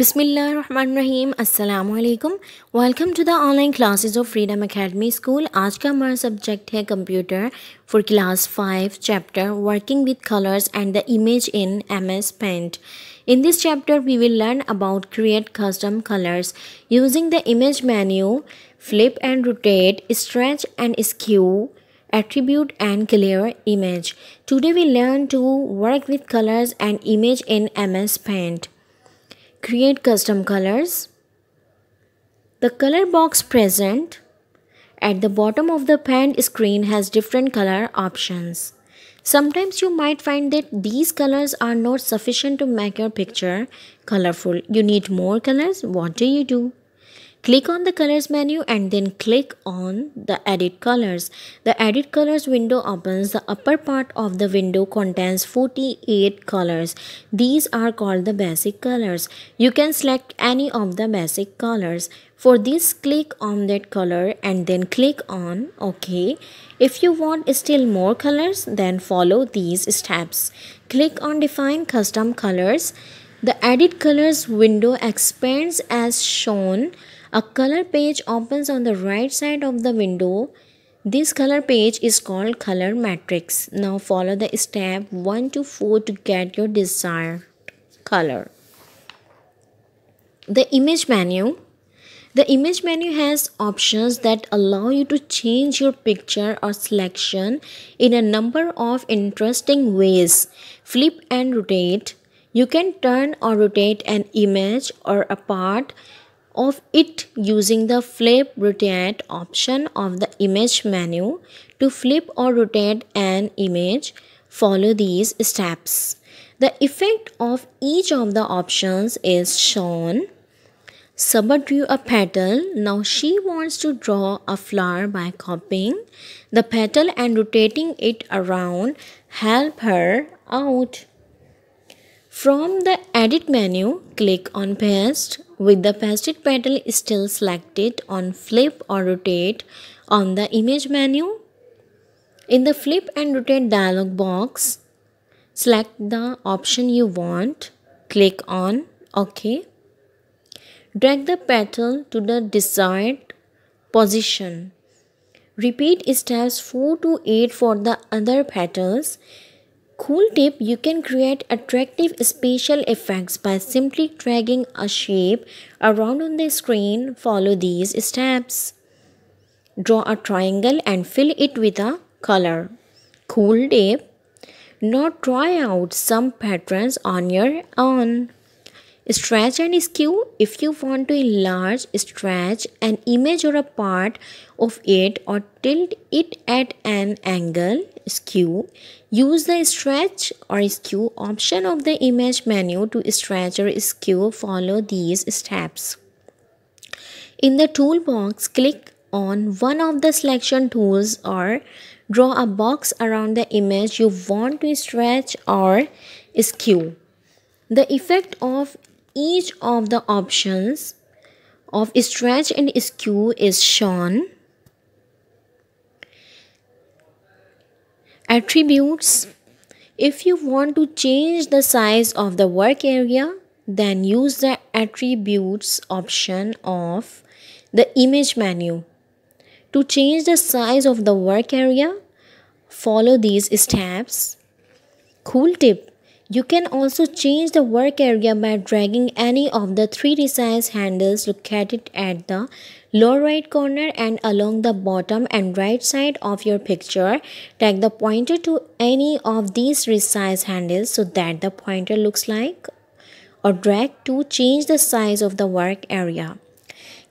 Bismillah Rahman Rahim Assalamu alaikum. Welcome to the online classes of Freedom Academy School Today's subject is computer for class five chapter Working with Colors and the Image in MS Paint. In this chapter, we will learn about create custom colors using the image menu, flip and rotate, stretch and skew, attribute and clear image. Today we learn to work with colors and image in MS Paint create custom colors. The color box present at the bottom of the panned screen has different color options. Sometimes you might find that these colors are not sufficient to make your picture colorful. You need more colors. What do you do? Click on the colors menu and then click on the edit colors. The edit colors window opens. The upper part of the window contains 48 colors. These are called the basic colors. You can select any of the basic colors. For this click on that color and then click on OK. If you want still more colors then follow these steps. Click on define custom colors. The edit colors window expands as shown a color page opens on the right side of the window. This color page is called color matrix. Now follow the step 1 to 4 to get your desired color. The image menu. The image menu has options that allow you to change your picture or selection in a number of interesting ways. Flip and rotate. You can turn or rotate an image or a part of it using the flip rotate option of the image menu to flip or rotate an image follow these steps the effect of each of the options is shown Saba drew a petal. Now she wants to draw a flower by copying the petal and rotating it around. Help her out. From the edit menu, click on paste with the pasted petal still selected on flip or rotate on the image menu. In the flip and rotate dialog box, select the option you want, click on OK. Drag the petal to the desired position. Repeat steps 4 to 8 for the other petals. Cool tip, you can create attractive spatial effects by simply dragging a shape around on the screen. Follow these steps. Draw a triangle and fill it with a color. Cool tip, now try out some patterns on your own. Stretch and skew. If you want to enlarge, stretch an image or a part of it or tilt it at an angle, skew. Use the stretch or skew option of the image menu to stretch or skew follow these steps. In the toolbox, click on one of the selection tools or draw a box around the image you want to stretch or skew. The effect of each of the options of stretch and skew is shown. Attributes If you want to change the size of the work area, then use the attributes option of the image menu. To change the size of the work area, follow these steps. Cool tip you can also change the work area by dragging any of the 3 resize handles located at the lower right corner and along the bottom and right side of your picture. Tag the pointer to any of these resize handles so that the pointer looks like or drag to change the size of the work area.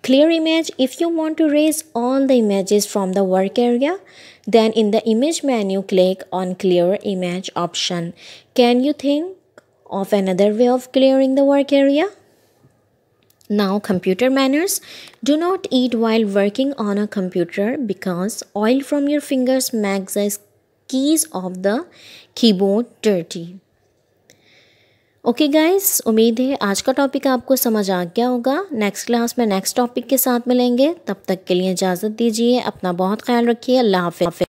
Clear image, if you want to raise all the images from the work area, then in the image menu, click on clear image option. Can you think of another way of clearing the work area? Now, computer manners. Do not eat while working on a computer because oil from your fingers makes the keys of the keyboard dirty. Okay guys उम्मीद है आज का topic आपको समझ आ गया होगा next class में नेक्स्ट टॉपिक के साथ मिलेंगे तब तक के लिए इजाज़त दीजिए अपना बहुत ख्याल रखिए अल्लाह हाफि